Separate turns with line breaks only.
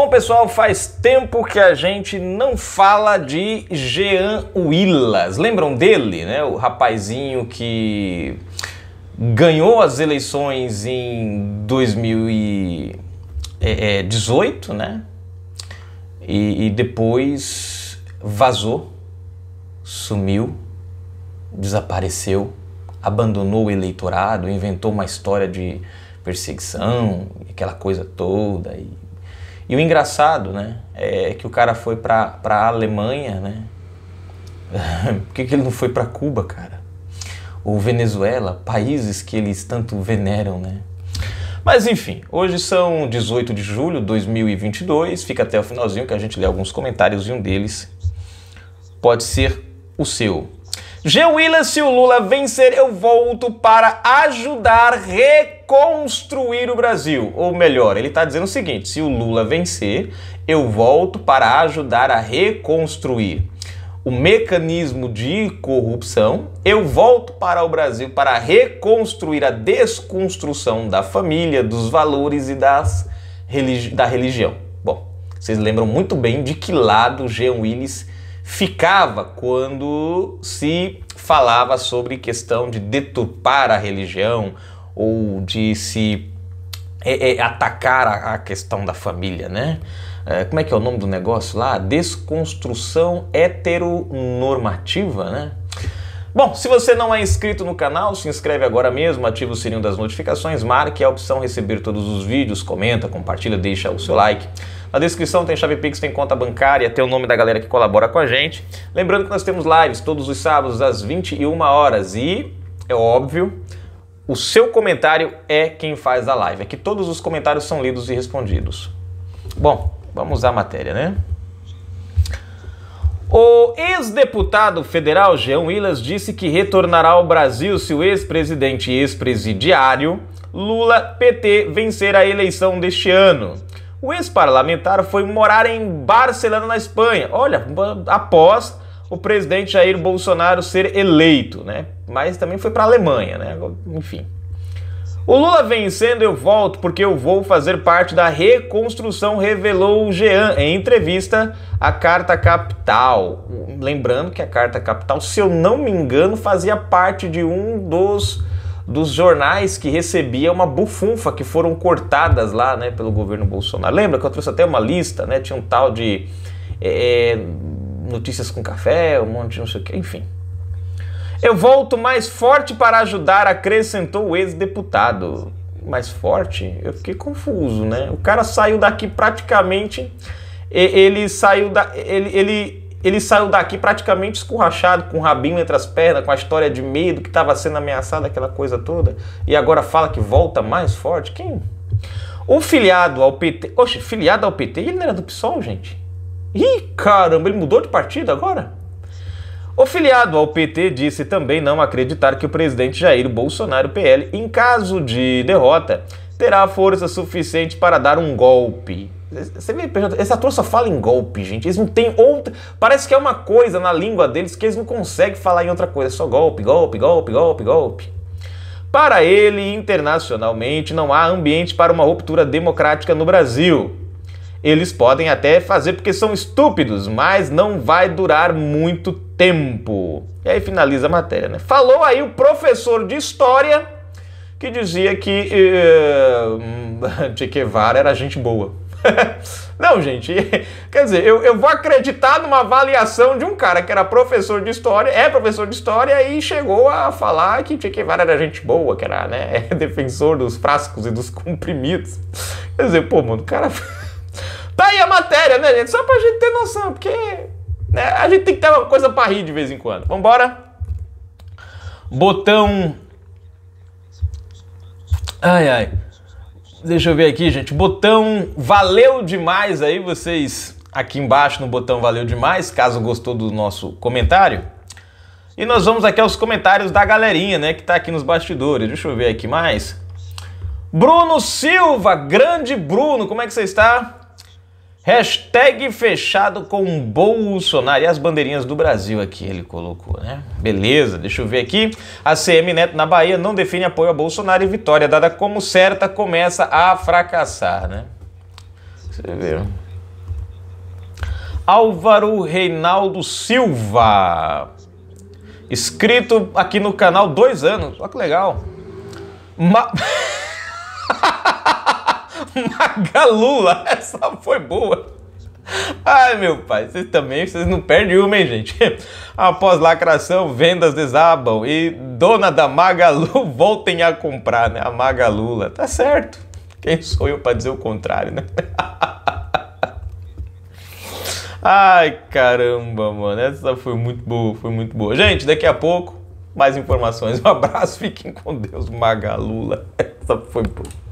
Bom, pessoal, faz tempo que a gente não fala de Jean Willas. Lembram dele, né? O rapazinho que ganhou as eleições em 2018, né? E, e depois vazou, sumiu, desapareceu, abandonou o eleitorado, inventou uma história de perseguição, aquela coisa toda e e o engraçado, né, é que o cara foi para a Alemanha, né? Por que, que ele não foi para Cuba, cara? Ou Venezuela, países que eles tanto veneram, né? Mas enfim, hoje são 18 de julho de 2022, fica até o finalzinho que a gente lê alguns comentários e um deles pode ser o seu. G. Willis, se o Lula vencer, eu volto para ajudar reconstruir o Brasil. Ou melhor, ele está dizendo o seguinte: se o Lula vencer, eu volto para ajudar a reconstruir o mecanismo de corrupção, eu volto para o Brasil para reconstruir a desconstrução da família, dos valores e das religi da religião. Bom, vocês lembram muito bem de que lado Jean Willis ficava quando se falava sobre questão de deturpar a religião ou de se é, é, atacar a, a, questão da família, né? É, como é que é o nome do negócio lá? Desconstrução heteronormativa, né? Bom, se você não é inscrito no canal, se inscreve agora mesmo, ativa o sininho das notificações, marque a opção receber todos os vídeos, comenta, compartilha, deixa o seu like. Na descrição tem chave Pix, tem conta bancária, tem o nome da galera que colabora com a gente. Lembrando que nós temos lives todos os sábados às 21 horas e, é óbvio, o seu comentário é quem faz a live. é que todos os comentários são lidos e respondidos. Bom, vamos à matéria, né? O ex-deputado federal Jean Willas disse que retornará ao Brasil se o ex-presidente e ex-presidiário Lula PT vencer a eleição deste ano. O ex-parlamentar foi morar em Barcelona, na Espanha. Olha, após o presidente Jair Bolsonaro ser eleito, né? Mas também foi para a Alemanha, né? Enfim. O Lula vencendo, eu volto porque eu vou fazer parte da reconstrução, revelou o Jean em entrevista à Carta Capital. Lembrando que a Carta Capital, se eu não me engano, fazia parte de um dos dos jornais que recebia uma bufunfa que foram cortadas lá, né, pelo governo Bolsonaro. Lembra que eu trouxe até uma lista, né? Tinha um tal de é, é notícias com café, um monte de não sei o que, enfim. Eu volto mais forte para ajudar, acrescentou o ex-deputado. Mais forte? Eu fiquei confuso, né? O cara saiu daqui praticamente. Ele saiu da. Ele, ele ele saiu daqui praticamente escorrachado, com o rabinho entre as pernas, com a história de medo que estava sendo ameaçado, aquela coisa toda, e agora fala que volta mais forte. Quem? O filiado ao PT. Oxe, filiado ao PT? Ele não era do PSOL, gente? Ih, caramba, ele mudou de partido agora? O filiado ao PT disse também não acreditar que o presidente Jair Bolsonaro PL, em caso de derrota, terá força suficiente para dar um golpe. Você me pergunta, esse ator só fala em golpe, gente. Eles não têm outra. Parece que é uma coisa na língua deles que eles não conseguem falar em outra coisa. É só golpe, golpe, golpe, golpe, golpe. Para ele, internacionalmente, não há ambiente para uma ruptura democrática no Brasil. Eles podem até fazer porque são estúpidos, mas não vai durar muito tempo. E aí finaliza a matéria, né? Falou aí o professor de história que dizia que uh, Che Guevara era gente boa. Não, gente, quer dizer, eu, eu vou acreditar numa avaliação de um cara que era professor de história, é professor de história e chegou a falar que Che Guevara era gente boa, que era né, defensor dos frascos e dos comprimidos. Quer dizer, pô, mano, o cara. Tá aí a matéria, né, gente? Só pra gente ter noção, porque né, a gente tem que ter uma coisa pra rir de vez em quando. Vambora? Botão. Ai, ai. Deixa eu ver aqui, gente. Botão valeu demais aí, vocês aqui embaixo no botão valeu demais, caso gostou do nosso comentário. E nós vamos aqui aos comentários da galerinha, né, que tá aqui nos bastidores. Deixa eu ver aqui mais. Bruno Silva, grande Bruno, como é que você está? Hashtag fechado com Bolsonaro e as bandeirinhas do Brasil aqui, ele colocou, né? Beleza, deixa eu ver aqui. A CM Neto na Bahia não define apoio a Bolsonaro e vitória dada como certa começa a fracassar, né? Você viu? Álvaro Reinaldo Silva, escrito aqui no canal dois anos, olha que legal. Ma... Magalula, essa foi boa. Ai, meu pai, vocês também, vocês não perdem uma, hein, gente? Após lacração, vendas desabam e dona da Magalu voltem a comprar, né? A Magalula, tá certo. Quem sou eu para dizer o contrário, né? Ai, caramba, mano, essa foi muito boa, foi muito boa. Gente, daqui a pouco mais informações. Um abraço, fiquem com Deus, Magalula. Essa foi boa.